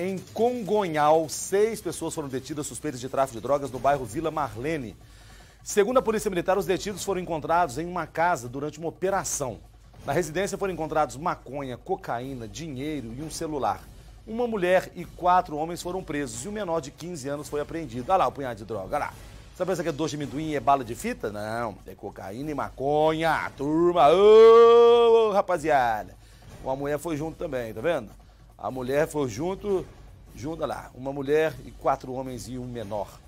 Em Congonhal, seis pessoas foram detidas suspeitas de tráfico de drogas no bairro Vila Marlene. Segundo a Polícia Militar, os detidos foram encontrados em uma casa durante uma operação. Na residência foram encontrados maconha, cocaína, dinheiro e um celular. Uma mulher e quatro homens foram presos e um menor de 15 anos foi apreendido. Olha lá o punhado de droga, olha lá. Você pensa que é doce de amendoim e é bala de fita? Não, é cocaína e maconha. Turma, ô, oh, rapaziada. Uma mulher foi junto também, tá vendo? A mulher foi junto, junta lá, uma mulher e quatro homens e um menor.